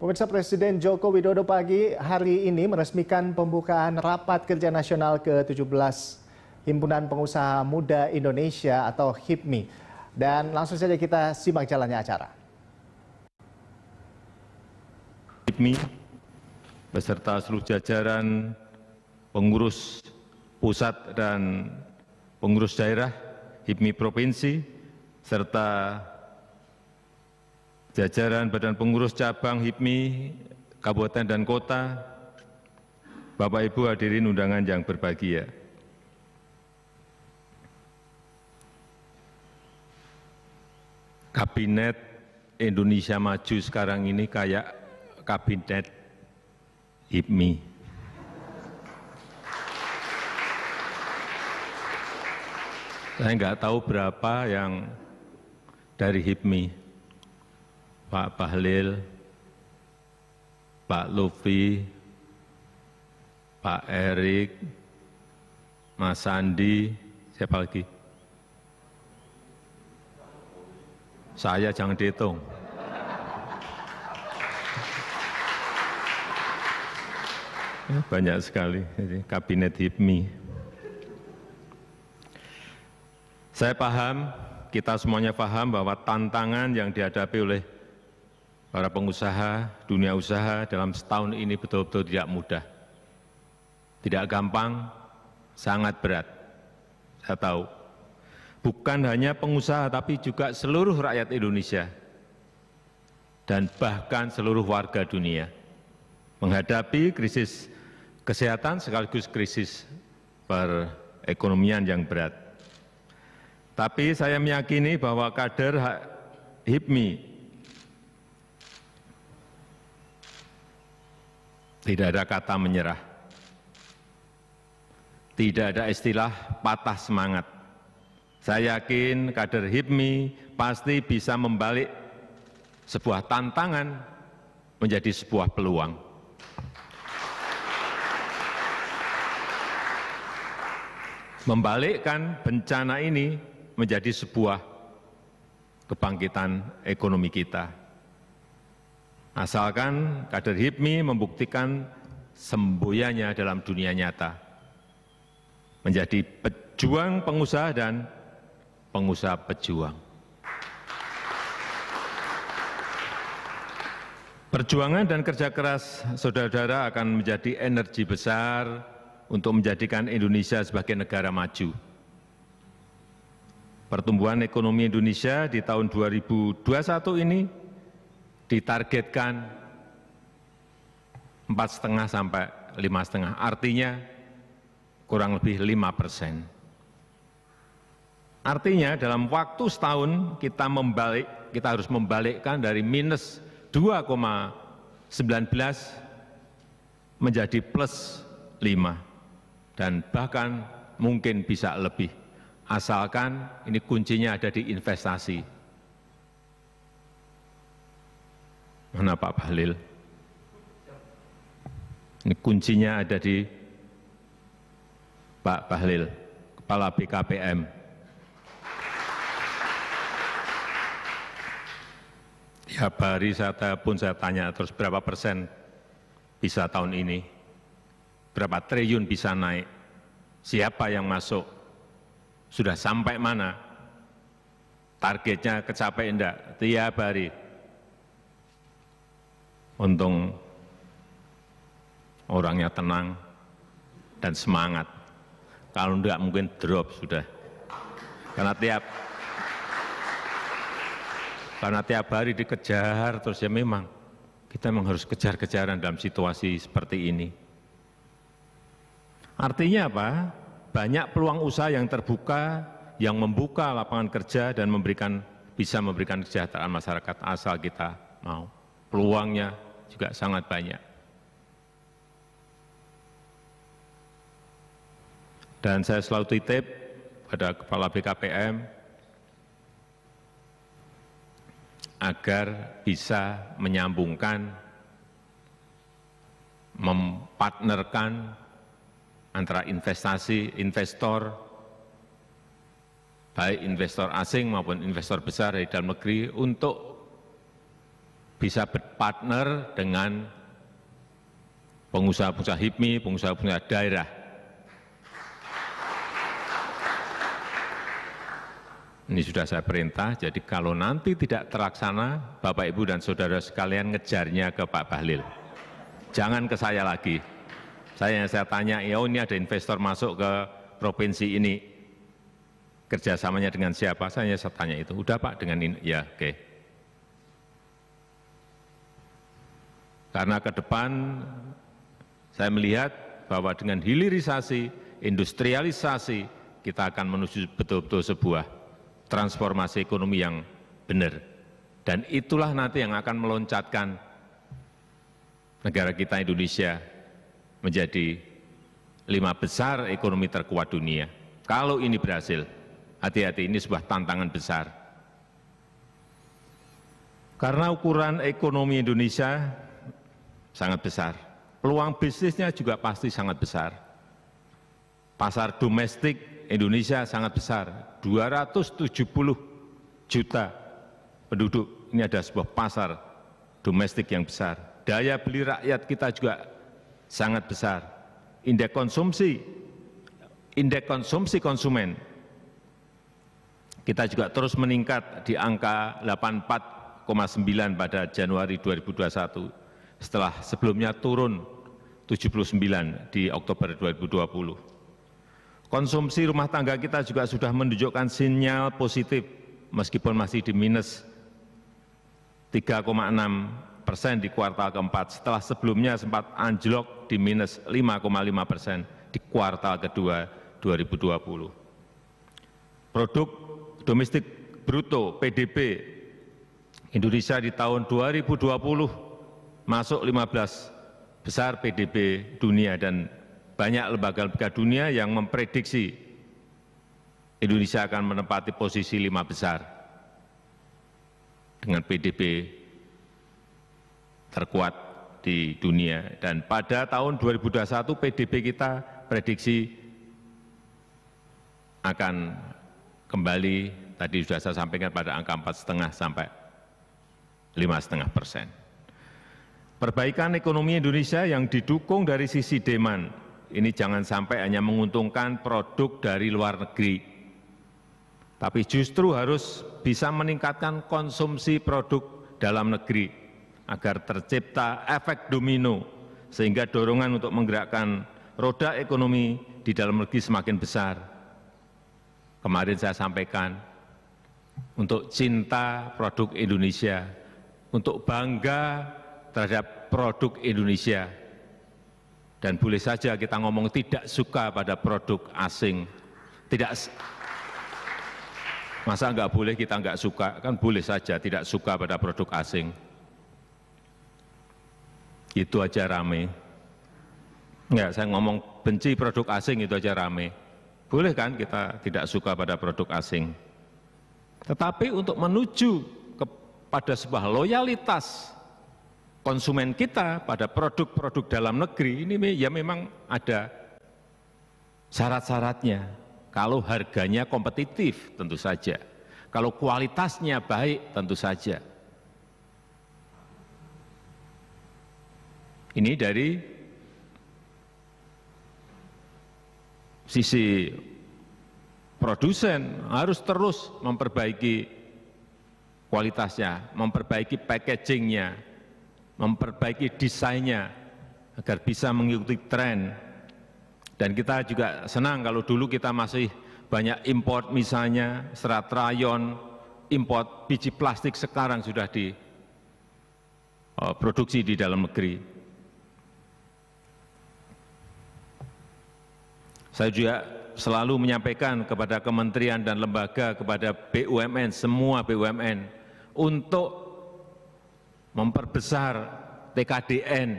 Pemirsa Presiden Joko Widodo pagi hari ini meresmikan pembukaan Rapat Kerja Nasional ke-17 Himpunan Pengusaha Muda Indonesia atau HIPMI. Dan langsung saja kita simak jalannya acara. HIPMI beserta seluruh jajaran pengurus pusat dan pengurus daerah HIPMI Provinsi serta jajaran badan pengurus cabang hipmi kabupaten dan kota, Bapak Ibu hadirin undangan yang berbahagia. Kabinet Indonesia Maju sekarang ini kayak kabinet HIPMI. Saya nggak tahu berapa yang dari HIPMI. Pak Bahlil, Pak Lufi, Pak Erik, Mas Sandi, siapa lagi? Saya jangan dihitung. Eh, banyak sekali, kabinet HIPMI. Saya paham, kita semuanya paham bahwa tantangan yang dihadapi oleh para pengusaha, dunia usaha dalam setahun ini betul-betul tidak mudah. Tidak gampang, sangat berat. Saya tahu. Bukan hanya pengusaha, tapi juga seluruh rakyat Indonesia dan bahkan seluruh warga dunia menghadapi krisis kesehatan sekaligus krisis perekonomian yang berat. Tapi saya meyakini bahwa kader HIPMI tidak ada kata menyerah, tidak ada istilah patah semangat. Saya yakin kader HIPMI pasti bisa membalik sebuah tantangan menjadi sebuah peluang. Membalikkan bencana ini menjadi sebuah kebangkitan ekonomi kita, asalkan kader HIPMI membuktikan semboyanya dalam dunia nyata, menjadi pejuang pengusaha dan pengusaha pejuang. Perjuangan dan kerja keras saudara-saudara akan menjadi energi besar untuk menjadikan Indonesia sebagai negara maju. Pertumbuhan ekonomi Indonesia di tahun 2021 ini ditargetkan empat lima sampai lima lima artinya kurang lebih lima persen. Artinya dalam waktu setahun kita membalik, kita harus membalikkan dari minus 2,19 menjadi plus 5 dan bahkan mungkin bisa lebih. Asalkan ini kuncinya ada di investasi. Mana Pak Bahlil? Ini kuncinya ada di Pak Bahlil, Kepala BKPM. Tiap hari saya pun saya tanya terus berapa persen bisa tahun ini, berapa triliun bisa naik, siapa yang masuk, sudah sampai mana, targetnya kecapai enggak, tiap hari untung orangnya tenang dan semangat. Kalau enggak mungkin drop sudah. Karena tiap karena tiap hari dikejar terus ya memang kita memang harus kejar-kejaran dalam situasi seperti ini. Artinya apa? Banyak peluang usaha yang terbuka, yang membuka lapangan kerja dan memberikan bisa memberikan kesejahteraan masyarakat asal kita mau. Peluangnya juga sangat banyak. Dan saya selalu titip pada Kepala BKPM agar bisa menyambungkan, mempartnerkan antara investasi investor, baik investor asing maupun investor besar dari dalam negeri untuk bisa berpartner dengan pengusaha-pengusaha hipmi, pengusaha-pengusaha daerah. Ini sudah saya perintah, jadi kalau nanti tidak terlaksana, Bapak, Ibu, dan Saudara sekalian ngejarnya ke Pak Bahlil. Jangan ke saya lagi. Saya yang saya tanya, ya oh, ini ada investor masuk ke provinsi ini, kerjasamanya dengan siapa? Saya saya tanya itu. Udah Pak, dengan ini, ya oke. Okay. karena ke depan saya melihat bahwa dengan hilirisasi, industrialisasi, kita akan menuju betul-betul sebuah transformasi ekonomi yang benar. Dan itulah nanti yang akan meloncatkan negara kita Indonesia menjadi lima besar ekonomi terkuat dunia. Kalau ini berhasil, hati-hati ini sebuah tantangan besar. Karena ukuran ekonomi Indonesia sangat besar. Peluang bisnisnya juga pasti sangat besar. Pasar domestik Indonesia sangat besar, 270 juta penduduk. Ini ada sebuah pasar domestik yang besar. Daya beli rakyat kita juga sangat besar. Indeks konsumsi, indeks konsumsi konsumen kita juga terus meningkat di angka 84,9 pada Januari 2021 setelah sebelumnya turun 79 di Oktober 2020. Konsumsi rumah tangga kita juga sudah menunjukkan sinyal positif meskipun masih di minus 3,6 persen di kuartal keempat setelah sebelumnya sempat anjlok di minus 5,5 persen di kuartal kedua 2020. Produk domestik bruto PDB Indonesia di tahun 2020 masuk lima belas besar pdb dunia dan banyak lembaga lembaga dunia yang memprediksi Indonesia akan menempati posisi lima besar dengan PDB terkuat di dunia. Dan pada tahun 2021 PDB kita prediksi akan kembali, tadi sudah saya sampaikan pada angka 4,5 sampai 5,5 persen. Perbaikan ekonomi Indonesia yang didukung dari sisi demand, ini jangan sampai hanya menguntungkan produk dari luar negeri, tapi justru harus bisa meningkatkan konsumsi produk dalam negeri agar tercipta efek domino sehingga dorongan untuk menggerakkan roda ekonomi di dalam negeri semakin besar. Kemarin saya sampaikan untuk cinta produk Indonesia, untuk bangga terhadap produk Indonesia. Dan boleh saja kita ngomong tidak suka pada produk asing. Tidak Masa enggak boleh kita enggak suka? Kan boleh saja tidak suka pada produk asing. Itu aja rame. Ya, saya ngomong benci produk asing itu aja rame. Boleh kan kita tidak suka pada produk asing? Tetapi untuk menuju kepada sebuah loyalitas konsumen kita pada produk-produk dalam negeri ini ya memang ada syarat-syaratnya. Kalau harganya kompetitif tentu saja. Kalau kualitasnya baik tentu saja. Ini dari sisi produsen harus terus memperbaiki kualitasnya, memperbaiki packagingnya, memperbaiki desainnya agar bisa mengikuti tren. Dan kita juga senang kalau dulu kita masih banyak import misalnya serat rayon, import biji plastik sekarang sudah diproduksi eh, di dalam negeri. Saya juga selalu menyampaikan kepada kementerian dan lembaga, kepada BUMN, semua BUMN, untuk memperbesar tkdn,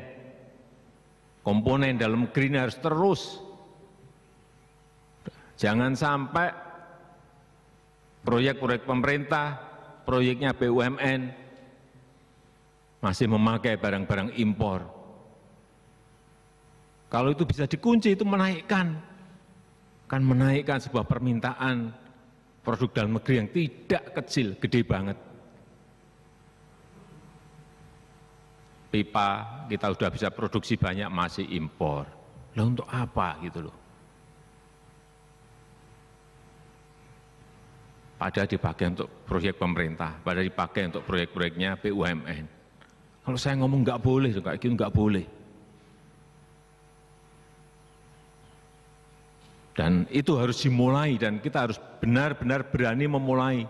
komponen dalam greeners harus terus. Jangan sampai proyek-proyek pemerintah, proyeknya BUMN, masih memakai barang-barang impor. Kalau itu bisa dikunci, itu menaikkan. Kan menaikkan sebuah permintaan produk dalam negeri yang tidak kecil, gede banget. pipa, kita sudah bisa produksi banyak, masih impor. Lah untuk apa gitu loh. Padahal dipakai untuk proyek pemerintah, padahal dipakai untuk proyek-proyeknya BUMN. Kalau saya ngomong nggak boleh, kayak gitu nggak boleh. Dan itu harus dimulai dan kita harus benar-benar berani memulai.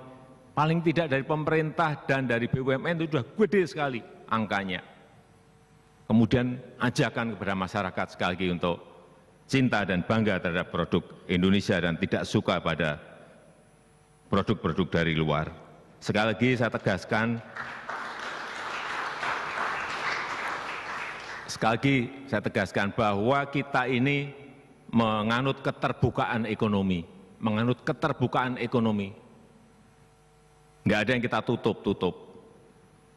Paling tidak dari pemerintah dan dari BUMN itu sudah gede sekali angkanya kemudian ajakan kepada masyarakat sekali lagi untuk cinta dan bangga terhadap produk Indonesia dan tidak suka pada produk-produk dari luar. Sekali lagi saya tegaskan, sekali lagi saya tegaskan bahwa kita ini menganut keterbukaan ekonomi, menganut keterbukaan ekonomi. Enggak ada yang kita tutup-tutup.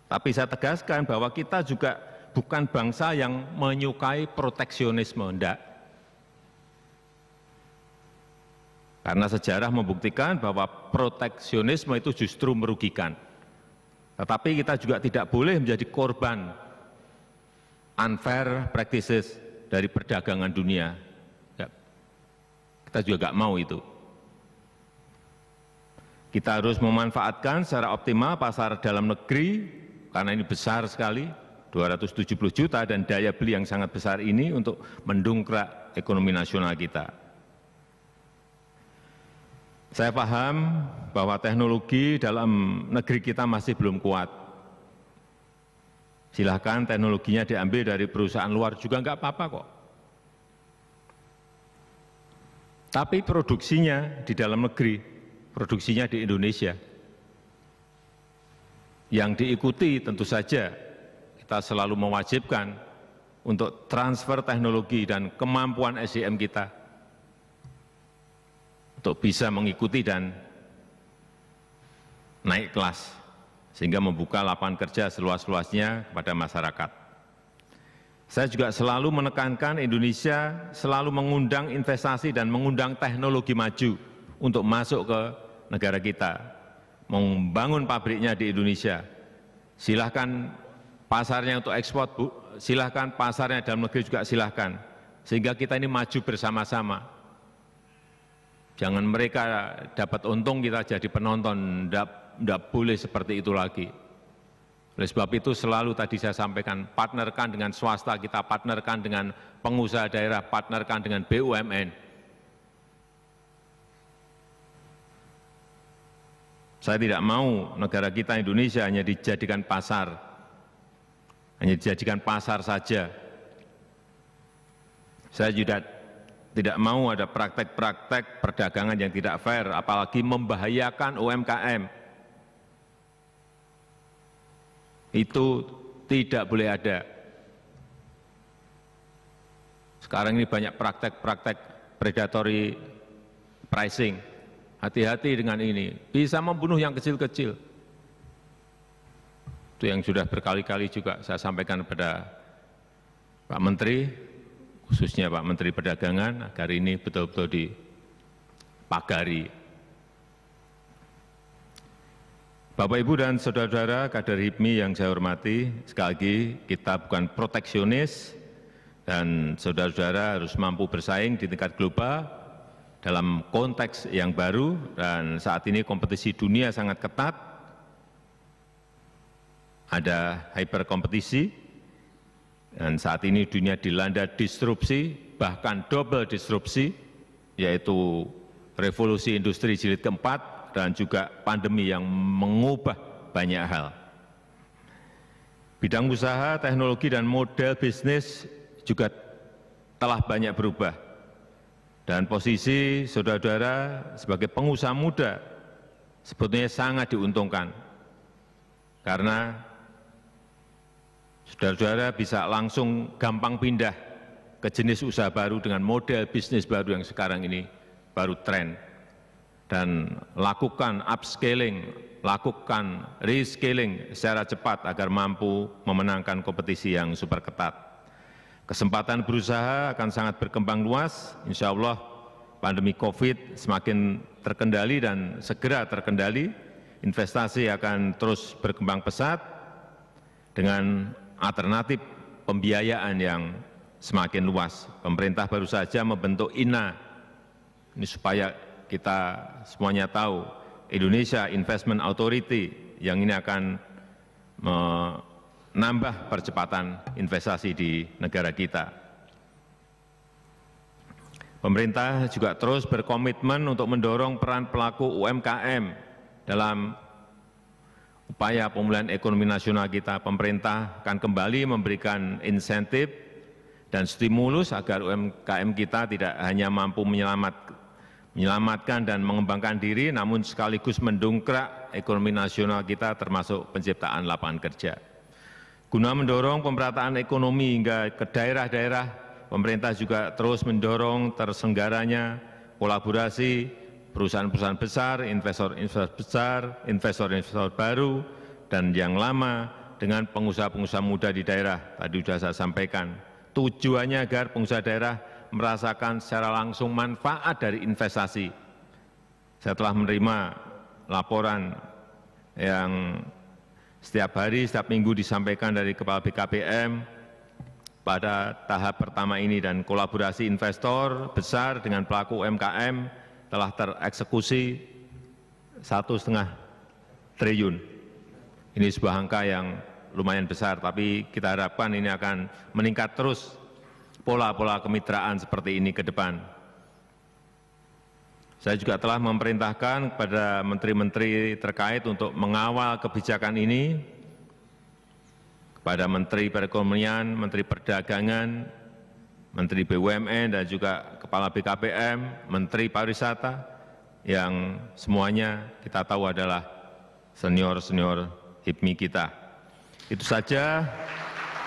Tapi saya tegaskan bahwa kita juga bukan bangsa yang menyukai proteksionisme, enggak. Karena sejarah membuktikan bahwa proteksionisme itu justru merugikan. Tetapi kita juga tidak boleh menjadi korban unfair practices dari perdagangan dunia. Kita juga nggak mau itu. Kita harus memanfaatkan secara optimal pasar dalam negeri, karena ini besar sekali, 270 juta dan daya beli yang sangat besar ini untuk mendongkrak ekonomi nasional kita. Saya paham bahwa teknologi dalam negeri kita masih belum kuat. Silahkan teknologinya diambil dari perusahaan luar juga enggak apa-apa kok. Tapi produksinya di dalam negeri, produksinya di Indonesia. Yang diikuti tentu saja kita selalu mewajibkan untuk transfer teknologi dan kemampuan sdm kita untuk bisa mengikuti dan naik kelas sehingga membuka lapangan kerja seluas-luasnya kepada masyarakat. Saya juga selalu menekankan Indonesia selalu mengundang investasi dan mengundang teknologi maju untuk masuk ke negara kita, membangun pabriknya di Indonesia. Silahkan pasarnya untuk ekspor bu, silahkan pasarnya dalam negeri juga silahkan. Sehingga kita ini maju bersama-sama. Jangan mereka dapat untung kita jadi penonton, tidak enggak boleh seperti itu lagi. Oleh sebab itu selalu tadi saya sampaikan, partnerkan dengan swasta, kita partnerkan dengan pengusaha daerah, partnerkan dengan BUMN. Saya tidak mau negara kita Indonesia hanya dijadikan pasar, hanya dijadikan pasar saja. Saya juga tidak mau ada praktek-praktek perdagangan yang tidak fair, apalagi membahayakan UMKM. Itu tidak boleh ada. Sekarang ini banyak praktek-praktek predatory pricing. Hati-hati dengan ini, bisa membunuh yang kecil-kecil itu yang sudah berkali-kali juga saya sampaikan kepada Pak Menteri, khususnya Pak Menteri Perdagangan, agar ini betul-betul dipagari. Bapak, Ibu, dan Saudara-saudara kader HIPMI yang saya hormati, sekali lagi kita bukan proteksionis, dan saudara-saudara harus mampu bersaing di tingkat global dalam konteks yang baru, dan saat ini kompetisi dunia sangat ketat, ada hyperkompetisi dan saat ini dunia dilanda disrupsi, bahkan double disrupsi, yaitu revolusi industri jilid keempat dan juga pandemi yang mengubah banyak hal. Bidang usaha, teknologi, dan model bisnis juga telah banyak berubah. Dan posisi saudara-saudara sebagai pengusaha muda sebetulnya sangat diuntungkan karena saudara-saudara bisa langsung gampang pindah ke jenis usaha baru dengan model bisnis baru yang sekarang ini baru tren. Dan lakukan upscaling, lakukan rescaling secara cepat agar mampu memenangkan kompetisi yang super ketat. Kesempatan berusaha akan sangat berkembang luas, insya Allah pandemi COVID semakin terkendali dan segera terkendali, investasi akan terus berkembang pesat dengan alternatif pembiayaan yang semakin luas. Pemerintah baru saja membentuk INA, ini supaya kita semuanya tahu, Indonesia Investment Authority yang ini akan menambah percepatan investasi di negara kita. Pemerintah juga terus berkomitmen untuk mendorong peran pelaku UMKM dalam upaya pemulihan ekonomi nasional kita pemerintah akan kembali memberikan insentif dan stimulus agar umkm kita tidak hanya mampu menyelamatkan dan mengembangkan diri, namun sekaligus mendongkrak ekonomi nasional kita termasuk penciptaan lapangan kerja. Guna mendorong pemerataan ekonomi hingga ke daerah-daerah, pemerintah juga terus mendorong tersenggaranya kolaborasi perusahaan-perusahaan besar, investor-investor besar, investor-investor baru, dan yang lama dengan pengusaha-pengusaha muda di daerah, tadi sudah saya sampaikan. Tujuannya agar pengusaha daerah merasakan secara langsung manfaat dari investasi. Saya telah menerima laporan yang setiap hari, setiap minggu disampaikan dari Kepala BKPM pada tahap pertama ini dan kolaborasi investor besar dengan pelaku UMKM telah tereksekusi satu setengah triliun. Ini sebuah angka yang lumayan besar, tapi kita harapkan ini akan meningkat terus pola-pola kemitraan seperti ini ke depan. Saya juga telah memerintahkan kepada menteri-menteri terkait untuk mengawal kebijakan ini kepada Menteri Perekonomian, Menteri Perdagangan, menteri bumn dan juga kepala bkpm, menteri pariwisata, yang semuanya kita tahu adalah senior-senior HIPMI kita. Itu saja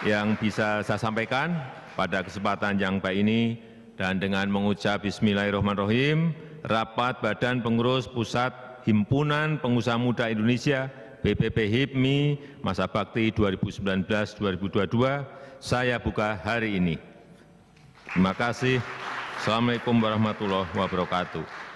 yang bisa saya sampaikan pada kesempatan yang baik ini dan dengan mengucap bismillahirrahmanirrahim, rapat Badan Pengurus Pusat Himpunan Pengusaha Muda Indonesia BPP HIPMI masa bakti 2019-2022 saya buka hari ini terima kasih assalamu'alaikum warahmatullahi wabarakatuh